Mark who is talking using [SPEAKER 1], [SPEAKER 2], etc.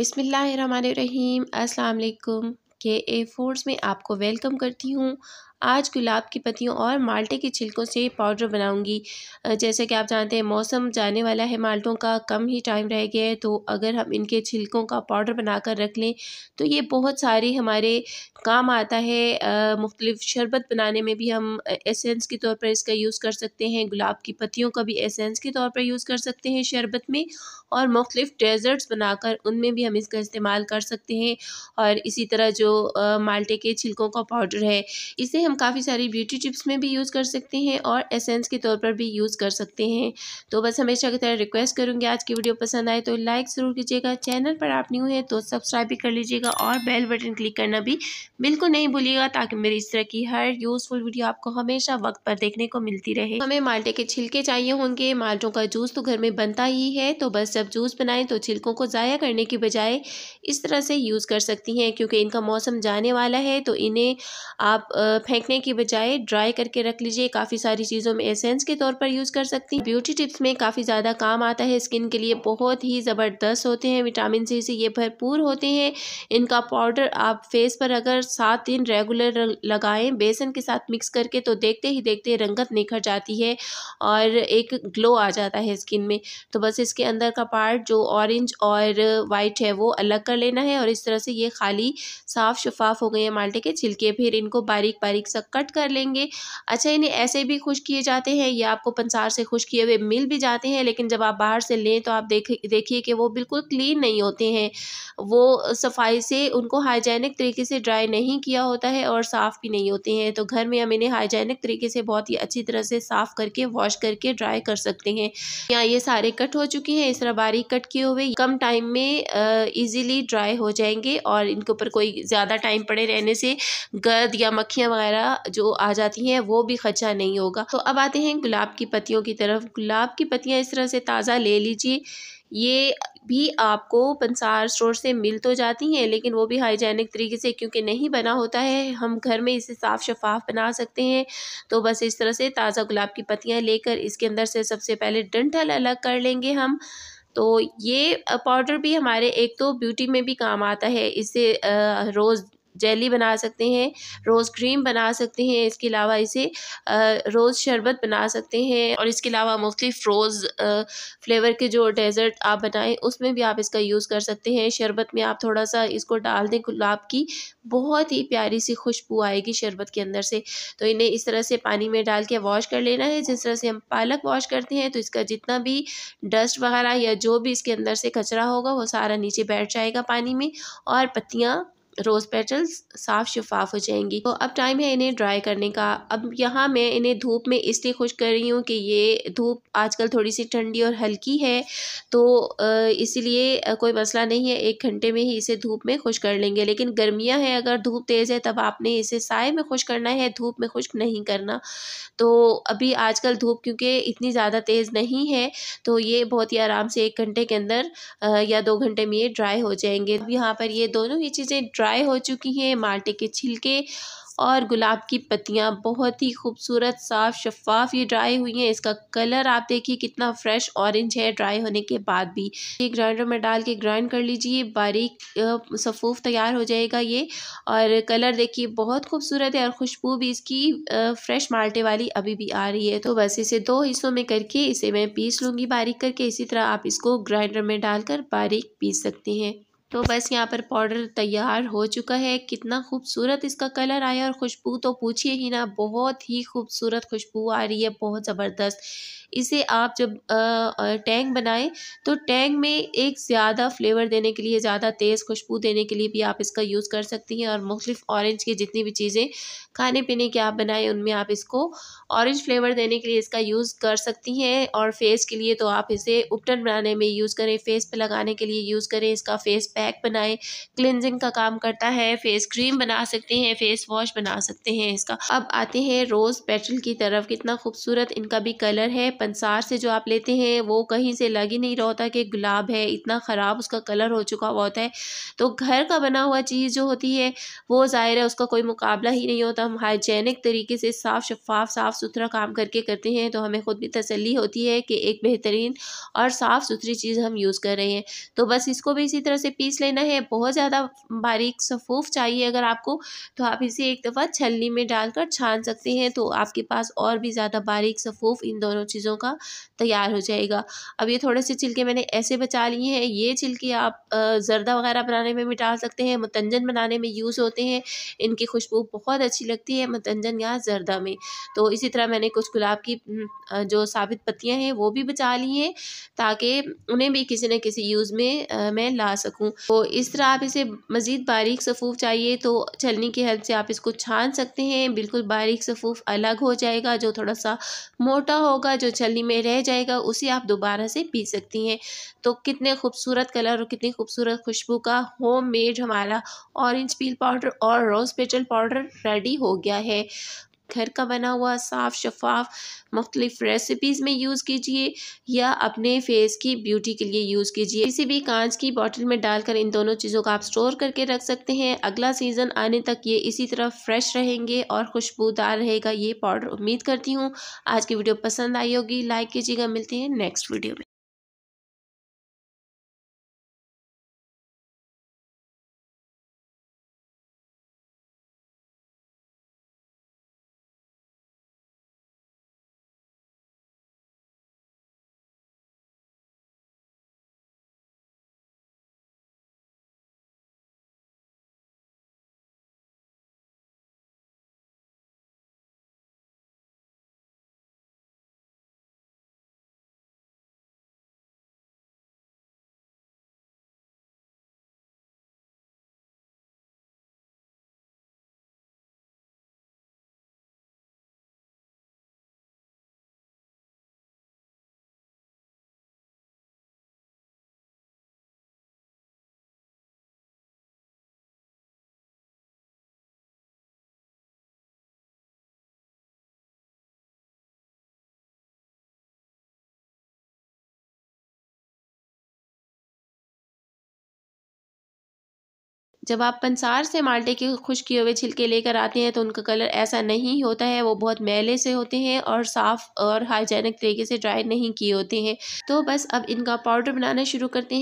[SPEAKER 1] अस्सलाम वालेकुम के ए फोर्स में आपको वेलकम करती हूँ आज गुलाब की पत्तियों और माल्टे के छिलकों से पाउडर बनाऊंगी जैसे कि आप जानते हैं मौसम जाने वाला है माल्टों का कम ही टाइम रह गया है तो अगर हम इनके छिलकों का पाउडर बनाकर रख लें तो ये बहुत सारे हमारे काम आता है मुख्तलिफ शरबत बनाने में भी हम एसेंस के तौर पर इसका यूज़ कर सकते हैं गुलाब की पत्तियों का भी एसेंस के तौर पर यूज़ कर सकते हैं शरबत में और मुख्तलिफ डेजर्ट्स बनाकर उनमें भी हम इसका इस्तेमाल कर सकते हैं और इसी तरह जो माल्टे के छिलकों का पाउडर है इसे हम हम काफ़ी सारी ब्यूटी टिप्स में भी यूज़ कर सकते हैं और एसेंस के तौर पर भी यूज़ कर सकते हैं तो बस हमेशा की तरह रिक्वेस्ट करूँगी आज की वीडियो पसंद आए तो लाइक ज़रूर कीजिएगा चैनल पर आप न्यू है तो सब्सक्राइब भी कर लीजिएगा और बेल बटन क्लिक करना भी बिल्कुल नहीं भूलिएगा ताकि मेरी इस तरह की हर यूज़फुल वीडियो आपको हमेशा वक्त पर देखने को मिलती रहे हमें माल्टे के छिलके चाहिए होंगे माल्टों का जूस तो घर में बनता ही है तो बस जब जूस बनाएं तो छिलकों को ज़ाया करने के बजाय इस तरह से यूज़ कर सकती हैं क्योंकि इनका मौसम जाने वाला है तो इन्हें आप फेंक फेंकने की बजाय ड्राई करके रख लीजिए काफ़ी सारी चीज़ों में एसेंस के तौर पर यूज़ कर सकती हैं ब्यूटी टिप्स में काफ़ी ज़्यादा काम आता है स्किन के लिए बहुत ही ज़बरदस्त होते हैं विटामिन सी से ये भरपूर होते हैं इनका पाउडर आप फेस पर अगर सात दिन रेगुलर लगाएं बेसन के साथ मिक्स करके तो देखते ही देखते रंगत निखर जाती है और एक ग्लो आ जाता है स्किन में तो बस इसके अंदर का पार्ट जो ऑरेंज और वाइट है वो अलग कर लेना है और इस तरह से ये खाली साफ़ शफाफ हो गए हैं माल्टे के छिलके फिर इनको बारीक बारीक सा कट कर लेंगे अच्छा इन्हें ऐसे भी खुश किए जाते हैं ये आपको पंसार से खुश किए हुए मिल भी जाते हैं लेकिन जब आप बाहर से लें तो आप देख देखिए कि वो बिल्कुल क्लीन नहीं होते हैं वो सफाई से उनको हाइजेनिक तरीके से ड्राई नहीं किया होता है और साफ़ भी नहीं होते हैं तो घर में हम इन्हें हाइजैनिक तरीके से बहुत ही अच्छी तरह से साफ़ करके वॉश करके ड्राई कर सकते हैं या ये सारे कट हो चुके हैं इस तरह बारीक कट किए हुए कम टाइम में ईजिली ड्राई हो जाएंगे और इनके ऊपर कोई ज़्यादा टाइम पड़े रहने से गर्द या मक्खियाँ वगैरह वगैरह जो आ जाती हैं वो भी खर्चा नहीं होगा तो अब आते हैं गुलाब की पत्तियों की तरफ गुलाब की पत्तियाँ इस तरह से ताज़ा ले लीजिए ये भी आपको पंसार स्टोर से मिल तो जाती हैं लेकिन वो भी हाइजेनिक तरीके से क्योंकि नहीं बना होता है हम घर में इसे साफ़ शफाफ बना सकते हैं तो बस इस तरह से ताज़ा गुलाब की पत्तियाँ लेकर इसके अंदर से सबसे पहले डंठल अलग कर लेंगे हम तो ये पाउडर भी हमारे एक तो ब्यूटी में भी काम आता है इससे रोज़ जेली बना सकते हैं रोज़ क्रीम बना सकते हैं इसके अलावा इसे रोज़ शरबत बना सकते हैं और इसके अलावा मुख्तफ रोज़ फ्लेवर के जो डेज़र्ट आप बनाएं उसमें भी आप इसका यूज़ कर सकते हैं शरबत में आप थोड़ा सा इसको डाल दें गुलाब की बहुत ही प्यारी सी खुशबू आएगी शरबत के अंदर से तो इन्हें इस तरह से पानी में डाल के वॉश कर लेना है जिस तरह से हम पालक वॉश करते हैं तो इसका जितना भी डस्ट वगैरह या जो भी इसके अंदर से कचरा होगा वो सारा नीचे बैठ जाएगा पानी में और पत्तियाँ रोज़ पेटल्स साफ शफाफ हो जाएंगी तो अब टाइम है इन्हें ड्राई करने का अब यहाँ मैं इन्हें धूप में इसलिए खुश कर रही हूँ कि ये धूप आजकल थोड़ी सी ठंडी और हल्की है तो इसीलिए कोई मसला नहीं है एक घंटे में ही इसे धूप में खुश कर लेंगे लेकिन गर्मियाँ हैं अगर धूप तेज़ है तब आपने इसे साय में खुश करना है धूप में खुश नहीं करना तो अभी आजकल धूप क्योंकि इतनी ज़्यादा तेज़ नहीं है तो ये बहुत ही आराम से एक घंटे के अंदर या दो घंटे में ये ड्राई हो जाएंगे अब यहाँ पर ये दोनों ही चीज़ें ड्राई ड्राई हो चुकी हैं माल्टे के छिलके और गुलाब की पत्तियाँ बहुत ही खूबसूरत साफ शफाफ ये ड्राई हुई हैं इसका कलर आप देखिए कितना फ्रेश ऑरेंज है ड्राई होने के बाद भी ये ग्राइंडर में डाल के ग्राइंड कर लीजिए बारीक सफ़ूफ तैयार हो जाएगा ये और कलर देखिए बहुत खूबसूरत है और खुशबू भी इसकी फ्रेश माल्टे वाली अभी भी आ रही है तो बस इसे दो हिस्सों में करके इसे मैं पीस लूँगी बारीक करके इसी तरह आप इसको ग्राइंडर में डालकर बारीक पीस सकते हैं तो बस यहाँ पर पाउडर तैयार हो चुका है कितना खूबसूरत इसका कलर आया और खुशबू तो पूछिए ही ना बहुत ही खूबसूरत खुशबू आ रही है बहुत ज़बरदस्त इसे आप जब टैंग बनाएं तो टैंग में एक ज़्यादा फ्लेवर देने के लिए ज़्यादा तेज़ खुशबू देने के लिए भी आप इसका यूज़ कर सकती हैं और मुख्तफ ऑरेंज की जितनी भी चीज़ें खाने पीने की आप बनाएं उनमें आप इसको ऑरेंज फ्लेवर देने के लिए इसका यूज़ कर सकती हैं और फेस के लिए तो आप इसे उपटन बनाने में यूज़ करें फेस पर लगाने के लिए यूज़ करें इसका फेस पैक बनाएं क्लिनजिंग का काम करता है फेस क्रीम बना सकते हैं फेस वॉश बना सकते हैं इसका अब आते हैं रोज़ पेटल की तरफ कितना खूबसूरत इनका भी कलर है पंसार से जो आप लेते हैं वो कहीं से लग ही नहीं रहा होता कि गुलाब है इतना ख़राब उसका कलर हो चुका हुआ होता है तो घर का बना हुआ चीज़ जो होती है वो ज़ाहिर है उसका कोई मुकाबला ही नहीं होता हम हाइजेनिक तरीके से साफ़ शफाफ साफ़ सुथरा काम करके करते हैं तो हमें ख़ुद भी तसली होती है कि एक बेहतरीन और साफ़ सुथरी चीज़ हम यूज़ कर रहे हैं तो बस इसको भी इसी तरह से पीस पीस लेना है बहुत ज़्यादा बारीक सफूफ चाहिए अगर आपको तो आप इसे एक दफ़ा छलनी में डालकर छान सकते हैं तो आपके पास और भी ज़्यादा बारीक सफूफ इन दोनों चीज़ों का तैयार हो जाएगा अब ये थोड़े से छिलके मैंने ऐसे बचा लिए हैं ये छिलके आप जरदा वगैरह बनाने में भी डाल सकते हैं मतंजन बनाने में यूज़ होते हैं इनकी खुशबू बहुत अच्छी लगती है मतंजन या जरदा में तो इसी तरह मैंने कुछ गुलाब की जो साबित पत्तियाँ हैं वो भी बचा ली हैं ताकि उन्हें भी किसी न किसी यूज़ में मैं ला सकूँ तो इस तरह आप इसे मज़ीद बारीक सफ़ूफ चाहिए तो छलनी की हेल्प से आप इसको छान सकते हैं बिल्कुल बारीक सफ़ूफ अलग हो जाएगा जो थोड़ा सा मोटा होगा जो छलनी में रह जाएगा उसे आप दोबारा से पी सकती हैं तो कितने खूबसूरत कलर और कितनी खूबसूरत खुशबू का होम मेड हमारा ऑरेंज पील पाउडर और रोज़ पेटल पाउडर रेडी हो गया है घर का बना हुआ साफ़ शफाफ मुख्तलिफ़ रेसिपीज़ में यूज़ कीजिए या अपने फेस की ब्यूटी के लिए यूज़ कीजिए किसी भी कांच की बॉटल में डालकर इन दोनों चीज़ों का आप स्टोर करके रख सकते हैं अगला सीज़न आने तक ये इसी तरह फ्रेश रहेंगे और खुशबूदार रहेगा ये पाउडर उम्मीद करती हूँ आज की वीडियो पसंद आई होगी लाइक कीजिएगा मिलते हैं नेक्स्ट वीडियो में जब आप पंसार से माल्टे के खुश किए हुए छिलके लेकर आते हैं तो उनका कलर ऐसा नहीं होता है वो बहुत मैले से होते हैं और साफ़ और हाइजेनिक तरीके से ड्राई नहीं किए होते हैं तो बस अब इनका पाउडर बनाना शुरू करते हैं